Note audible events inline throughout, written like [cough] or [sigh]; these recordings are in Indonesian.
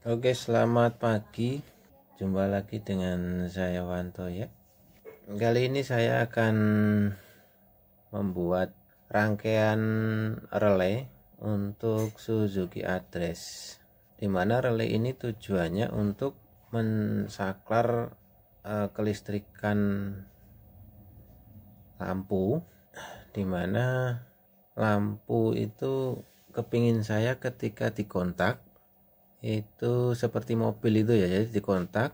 Oke selamat pagi Jumpa lagi dengan saya Wanto ya Kali ini saya akan membuat rangkaian relay untuk Suzuki Address Dimana relay ini tujuannya untuk mensaklar uh, kelistrikan lampu Dimana lampu itu kepingin saya ketika dikontak itu seperti mobil itu ya jadi dikontak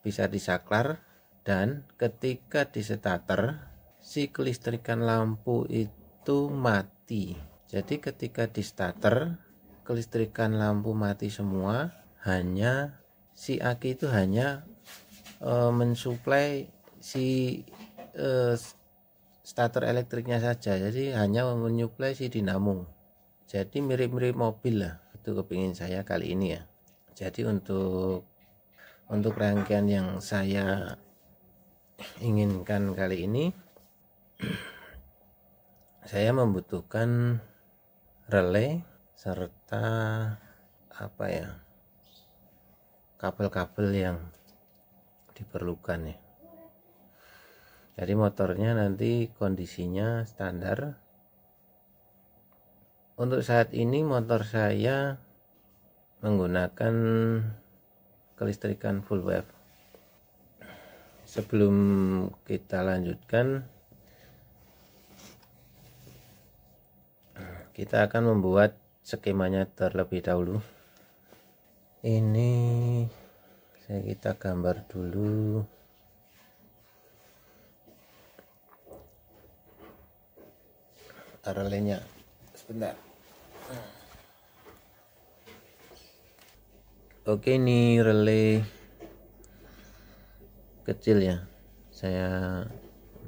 bisa disaklar dan ketika di starter si kelistrikan lampu itu mati jadi ketika di starter kelistrikan lampu mati semua hanya si aki itu hanya e, mensuplai si e, starter elektriknya saja jadi hanya menyuplai si dinamo jadi mirip-mirip mobil lah itu kepingin saya kali ini ya jadi untuk untuk rangkaian yang saya inginkan kali ini [clears throat] saya membutuhkan relay serta apa ya kabel-kabel yang diperlukan ya jadi motornya nanti kondisinya standar untuk saat ini motor saya menggunakan kelistrikan full web. sebelum kita lanjutkan kita akan membuat skemanya terlebih dahulu ini saya kita gambar dulu arah sebentar Oke ini relay kecil ya. Saya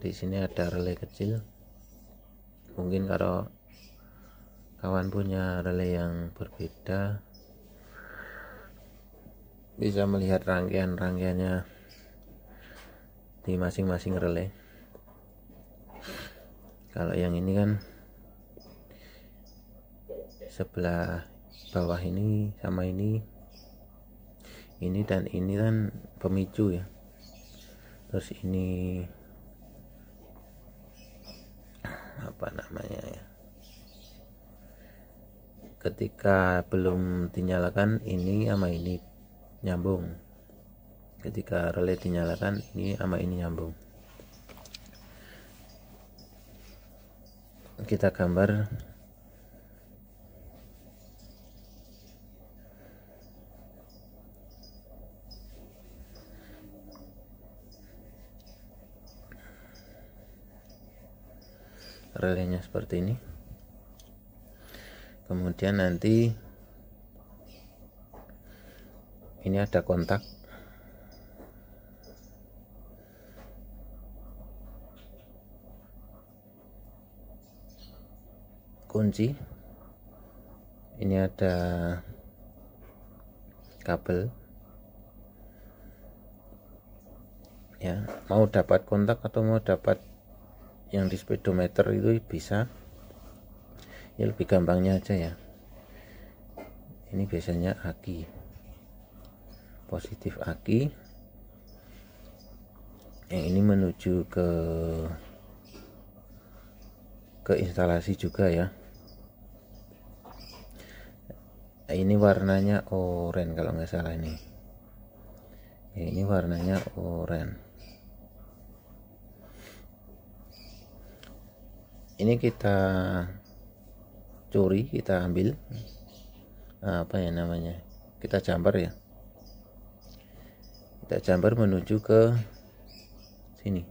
di sini ada relay kecil. Mungkin kalau kawan punya relay yang berbeda bisa melihat rangkaian-rangkaiannya di masing-masing relay. Kalau yang ini kan sebelah bawah ini sama ini ini dan ini kan pemicu ya terus ini apa namanya ya ketika belum dinyalakan ini sama ini nyambung ketika relay dinyalakan ini sama ini nyambung kita gambar relenya seperti ini kemudian nanti ini ada kontak kunci ini ada kabel ya mau dapat kontak atau mau dapat yang di speedometer itu bisa ya lebih gampangnya aja ya ini biasanya aki positif aki yang ini menuju ke ke instalasi juga ya ini warnanya oranye kalau nggak salah ini ini warnanya oranye ini kita curi kita ambil ah, apa ya namanya kita jumper ya kita jumper menuju ke sini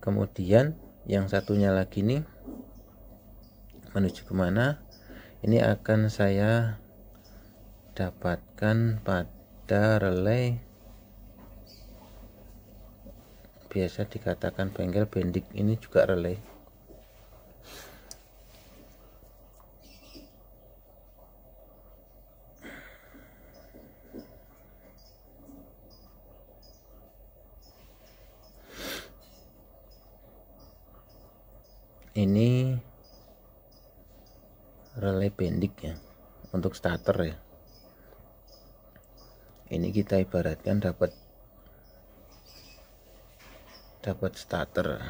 kemudian yang satunya lagi nih menuju kemana ini akan saya dapatkan pada relay biasa dikatakan bengkel bendik ini juga relay ini relay bendik ya untuk starter ya ini kita ibaratkan dapat dapat starter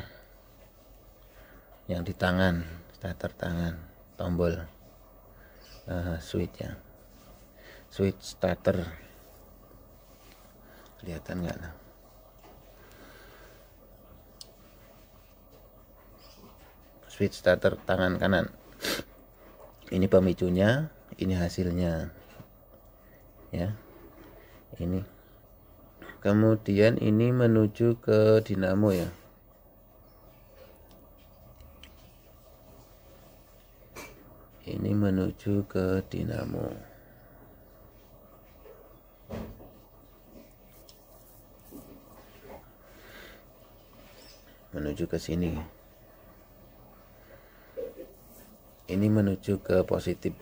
yang di tangan starter tangan tombol uh, switch ya switch starter kelihatan nggak nah? switch starter tangan kanan ini pemicunya ini hasilnya ya ini kemudian ini menuju ke dinamo ya ini menuju ke dinamo menuju ke sini ini menuju ke positif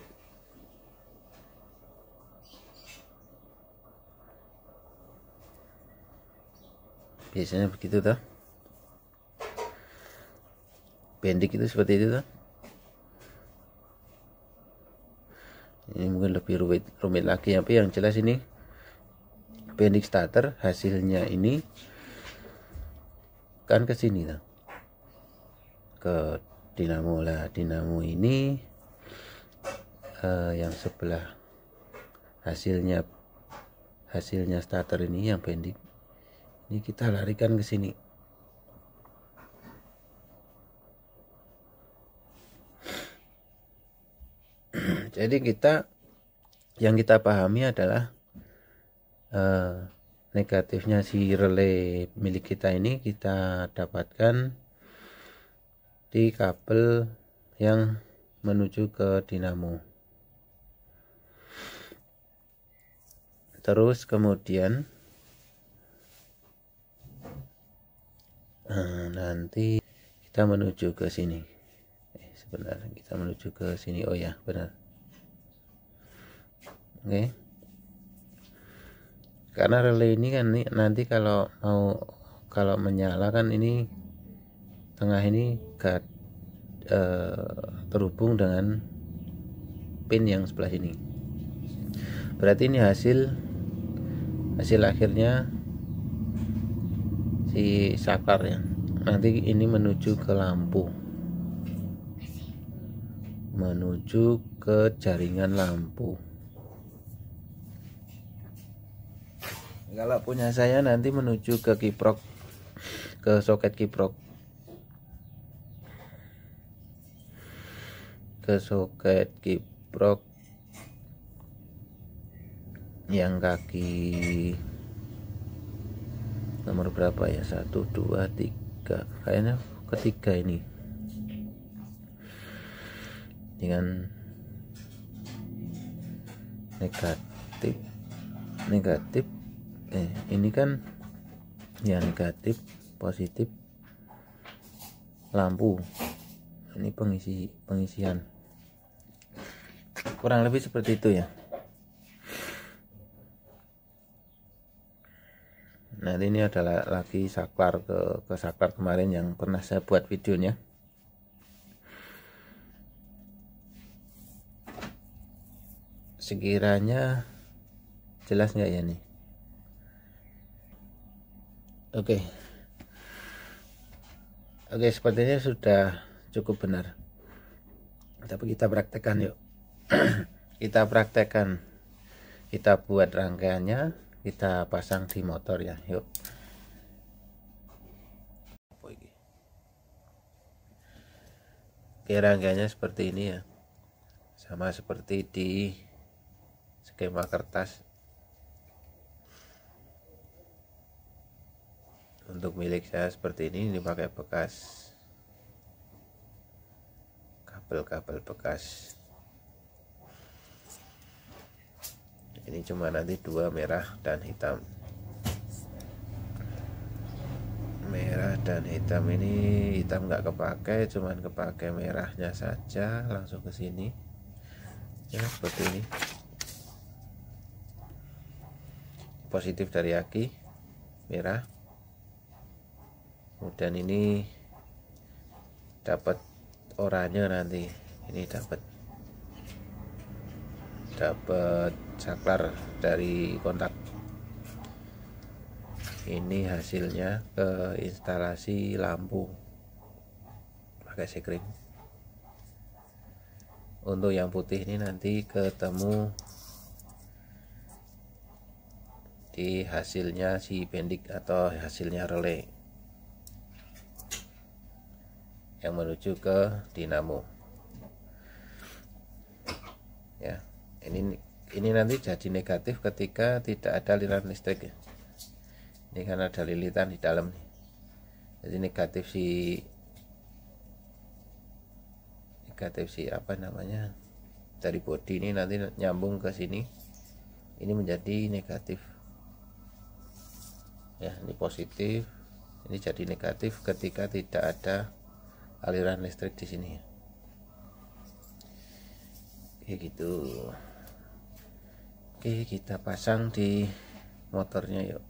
biasanya begitu tuh pendek itu seperti itu tuh ini mungkin lebih rumit, rumit lagi tapi yang jelas ini pendek starter hasilnya ini kan ke sini tuh ke dinamo lah dinamo ini uh, yang sebelah hasilnya hasilnya starter ini yang pendek ini kita larikan ke sini. [clears throat] Jadi kita yang kita pahami adalah eh, negatifnya si relay milik kita ini kita dapatkan di kabel yang menuju ke dinamo. Terus kemudian nanti kita menuju ke sini eh, sebentar kita menuju ke sini oh ya benar oke okay. karena relay ini kan nih nanti kalau mau kalau menyala kan ini tengah ini gad, e, eh, terhubung dengan pin yang sebelah sini berarti ini hasil hasil akhirnya si saklar yang nanti ini menuju ke lampu menuju ke jaringan lampu kalau punya saya nanti menuju ke kiprok ke soket kiprok ke soket kiprok yang kaki nomor berapa ya satu dua tiga ketiga kayaknya ketiga ini dengan negatif negatif eh ini kan ya negatif positif lampu ini pengisi pengisian kurang lebih seperti itu ya nanti ini adalah lagi saklar ke, ke saklar kemarin yang pernah saya buat videonya sekiranya jelas nggak ya nih oke okay. oke okay, sepertinya sudah cukup benar tapi kita praktekkan yuk [clears throat] kita praktekkan kita buat rangkaiannya kita pasang di motor ya yuk Oke rangkanya seperti ini ya sama seperti di skema kertas untuk milik saya seperti ini ini pakai bekas kabel-kabel bekas ini cuma nanti dua merah dan hitam merah dan hitam ini hitam nggak kepake, cuman kepake merahnya saja langsung ke sini ya seperti ini positif dari aki merah kemudian ini dapat oranye nanti ini dapat dapat saklar dari kontak ini hasilnya ke instalasi lampu pakai sekring untuk yang putih ini nanti ketemu di hasilnya si bendik atau hasilnya relay yang menuju ke dinamo ini ini nanti jadi negatif ketika tidak ada aliran listrik ya ini karena ada lilitan di dalam nih jadi negatif si negatif si apa namanya dari bodi ini nanti nyambung ke sini ini menjadi negatif ya ini positif ini jadi negatif ketika tidak ada aliran listrik di sini ya kayak gitu Oke, kita pasang di motornya yuk.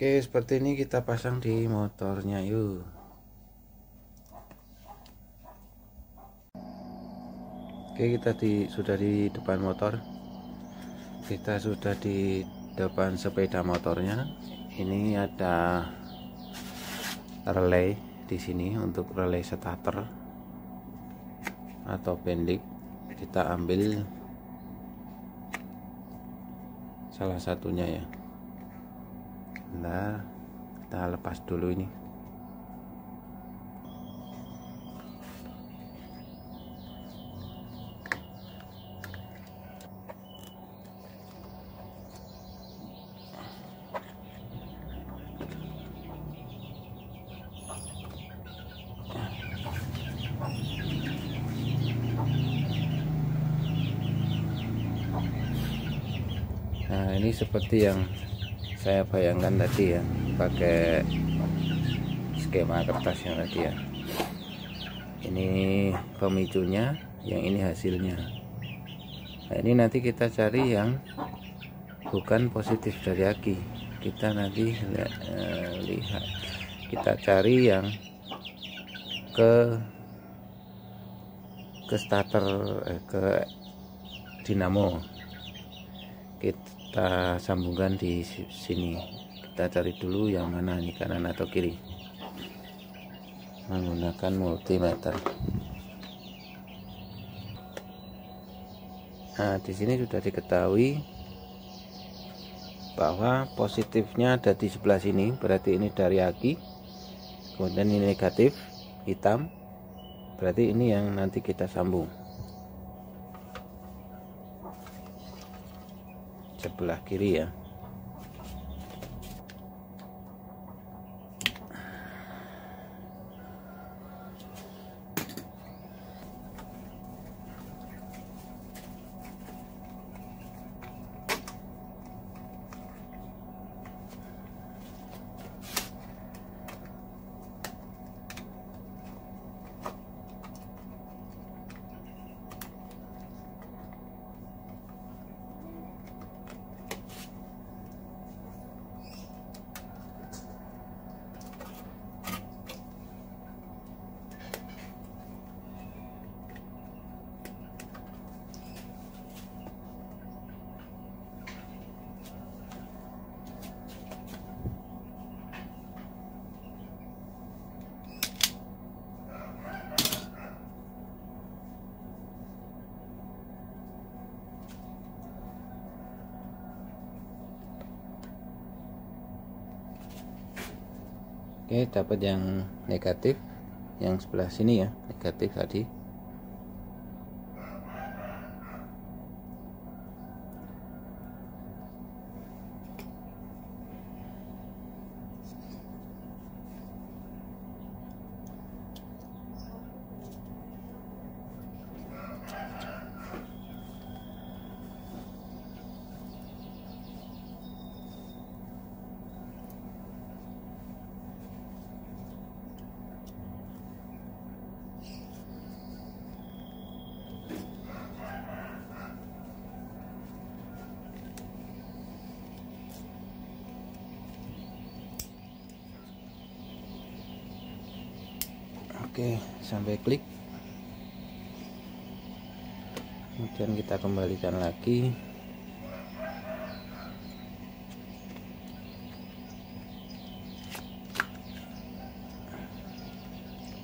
Oke seperti ini kita pasang di motornya yuk Oke kita di, sudah di depan motor Kita sudah di depan sepeda motornya Ini ada relay di sini untuk relay starter atau pendek kita ambil salah satunya ya nah kita lepas dulu ini Nah, ini seperti yang saya bayangkan tadi ya pakai skema kertas yang tadi ya ini pemicunya yang ini hasilnya nah ini nanti kita cari yang bukan positif dari aki kita nanti eh, lihat kita cari yang ke ke starter eh, ke dinamo kita kita sambungkan di sini kita cari dulu yang mana nih kanan atau kiri menggunakan multimeter nah di sini sudah diketahui bahwa positifnya ada di sebelah sini berarti ini dari aki kemudian ini negatif hitam berarti ini yang nanti kita sambung chaplasquería oke dapat yang negatif yang sebelah sini ya negatif tadi Oke, sampai klik. Kemudian kita kembalikan lagi.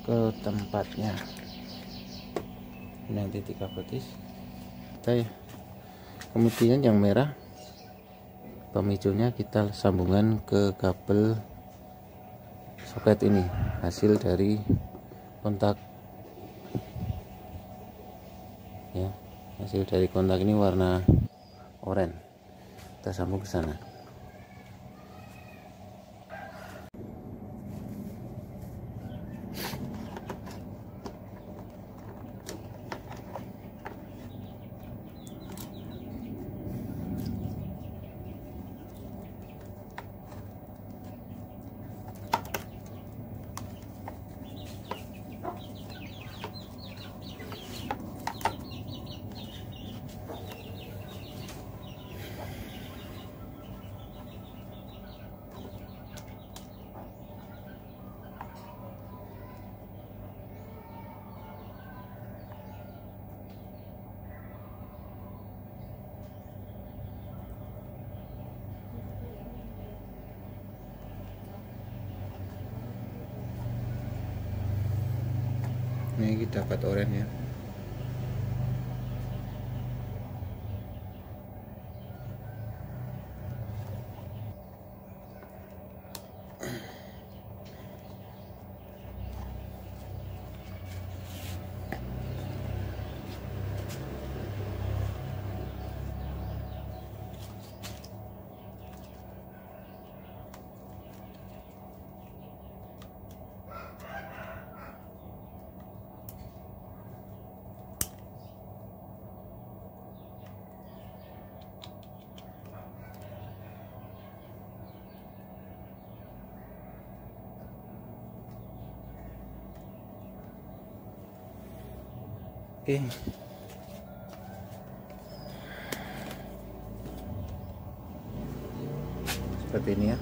ke tempatnya yang titik apatis kita kemudian yang merah pemicunya kita sambungan ke kabel soket ini hasil dari kontak ya hasil dari kontak ini warna oranye kita sambung ke sana ini dapat oranye Oke. Seperti ini ya.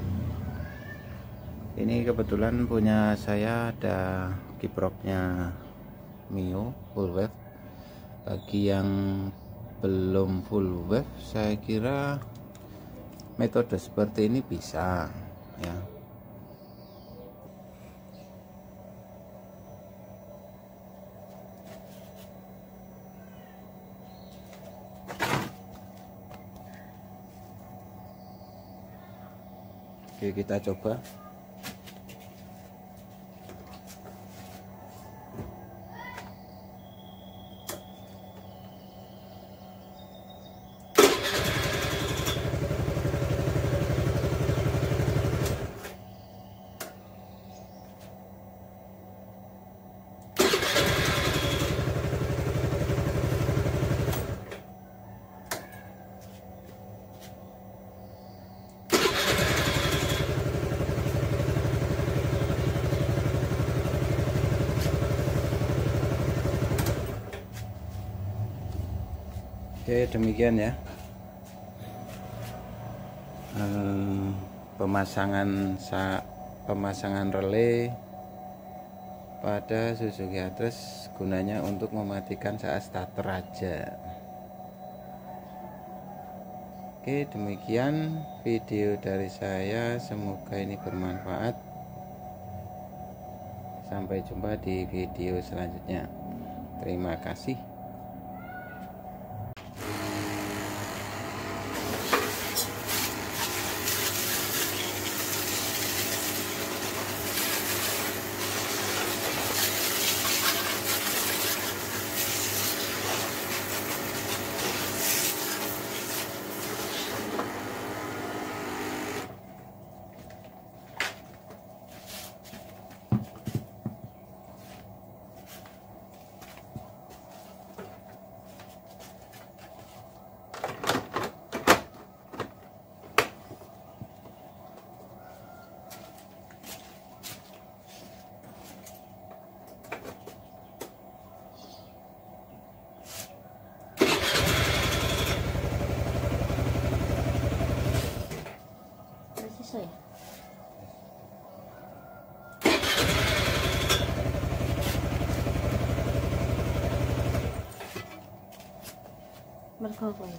Ini kebetulan punya saya ada kiproknya Mio full wave. Bagi yang belum full wave, saya kira metode seperti ini bisa ya Oke, kita coba. Oke demikian ya eh, pemasangan pemasangan relay pada Suzuki Atlas gunanya untuk mematikan saat starter aja Oke demikian video dari saya semoga ini bermanfaat sampai jumpa di video selanjutnya terima kasih 안커 보인다.